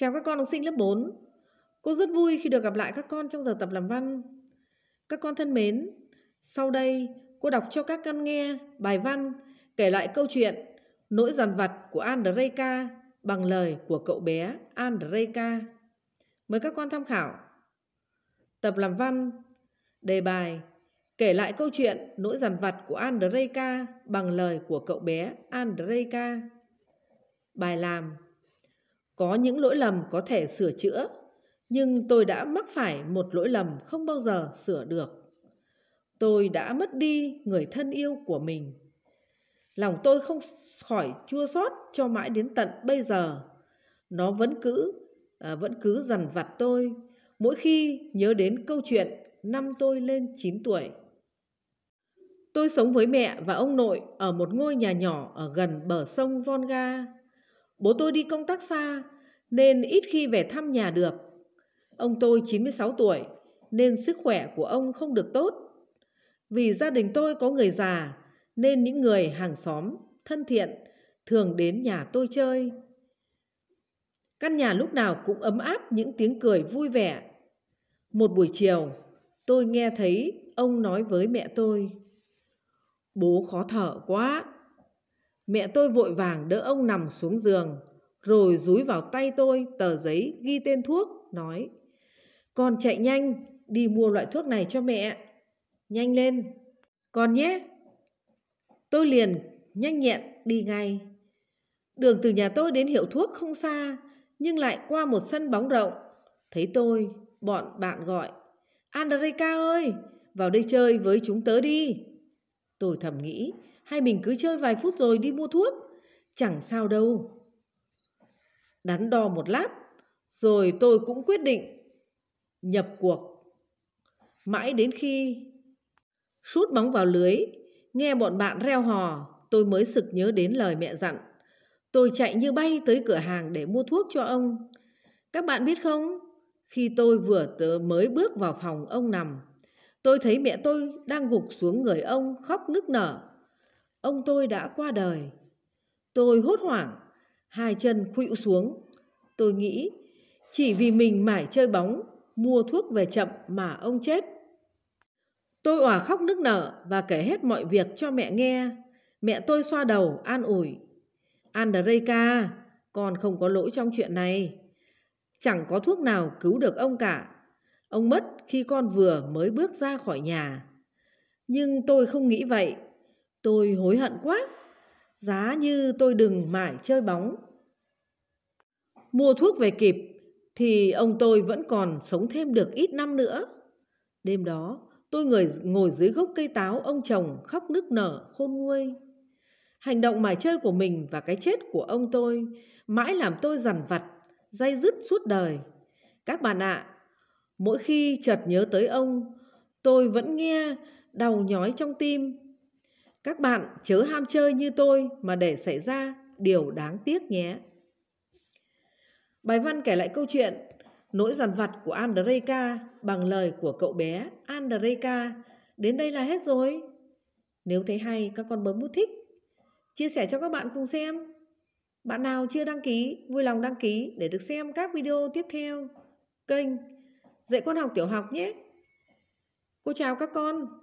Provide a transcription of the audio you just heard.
Chào các con học sinh lớp 4. Cô rất vui khi được gặp lại các con trong giờ tập làm văn. Các con thân mến, sau đây cô đọc cho các con nghe bài văn kể lại câu chuyện Nỗi dằn vặt của Andreka bằng lời của cậu bé Andreka Mời các con tham khảo. Tập làm văn Đề bài Kể lại câu chuyện nỗi dằn vặt của Andreka bằng lời của cậu bé Andreka Bài làm có những lỗi lầm có thể sửa chữa nhưng tôi đã mắc phải một lỗi lầm không bao giờ sửa được tôi đã mất đi người thân yêu của mình lòng tôi không khỏi chua xót cho mãi đến tận bây giờ nó vẫn cứ à, vẫn cứ dằn vặt tôi mỗi khi nhớ đến câu chuyện năm tôi lên 9 tuổi tôi sống với mẹ và ông nội ở một ngôi nhà nhỏ ở gần bờ sông Volga. Bố tôi đi công tác xa nên ít khi về thăm nhà được. Ông tôi 96 tuổi nên sức khỏe của ông không được tốt. Vì gia đình tôi có người già nên những người hàng xóm thân thiện thường đến nhà tôi chơi. Căn nhà lúc nào cũng ấm áp những tiếng cười vui vẻ. Một buổi chiều, tôi nghe thấy ông nói với mẹ tôi: "Bố khó thở quá, Mẹ tôi vội vàng đỡ ông nằm xuống giường, rồi dúi vào tay tôi tờ giấy ghi tên thuốc, nói Con chạy nhanh, đi mua loại thuốc này cho mẹ. Nhanh lên, con nhé. Tôi liền nhanh nhẹn đi ngay. Đường từ nhà tôi đến hiệu thuốc không xa, nhưng lại qua một sân bóng rộng. Thấy tôi, bọn bạn gọi. Andreka ơi, vào đây chơi với chúng tớ đi. Tôi thầm nghĩ, hay mình cứ chơi vài phút rồi đi mua thuốc, chẳng sao đâu. Đắn đo một lát, rồi tôi cũng quyết định nhập cuộc. Mãi đến khi sút bóng vào lưới, nghe bọn bạn reo hò, tôi mới sực nhớ đến lời mẹ dặn. Tôi chạy như bay tới cửa hàng để mua thuốc cho ông. Các bạn biết không, khi tôi vừa tớ mới bước vào phòng ông nằm, tôi thấy mẹ tôi đang gục xuống người ông khóc nức nở ông tôi đã qua đời. Tôi hốt hoảng, hai chân khuỵu xuống. Tôi nghĩ chỉ vì mình mải chơi bóng, mua thuốc về chậm mà ông chết. Tôi òa khóc nức nở và kể hết mọi việc cho mẹ nghe. Mẹ tôi xoa đầu an ủi. Andreka con không có lỗi trong chuyện này. Chẳng có thuốc nào cứu được ông cả. Ông mất khi con vừa mới bước ra khỏi nhà. Nhưng tôi không nghĩ vậy Tôi hối hận quá, giá như tôi đừng mãi chơi bóng. Mua thuốc về kịp thì ông tôi vẫn còn sống thêm được ít năm nữa. Đêm đó, tôi ngồi, ngồi dưới gốc cây táo ông chồng khóc nức nở khôn nguôi. Hành động mải chơi của mình và cái chết của ông tôi mãi làm tôi dằn vặt, day dứt suốt đời. Các bạn ạ, à, mỗi khi chợt nhớ tới ông, tôi vẫn nghe đau nhói trong tim các bạn chớ ham chơi như tôi mà để xảy ra điều đáng tiếc nhé. Bài văn kể lại câu chuyện nỗi dằn vặt của Andrejka bằng lời của cậu bé Andrejka. Đến đây là hết rồi. Nếu thấy hay các con bấm nút thích. Chia sẻ cho các bạn cùng xem. Bạn nào chưa đăng ký, vui lòng đăng ký để được xem các video tiếp theo. Kênh Dạy con học tiểu học nhé. Cô chào các con.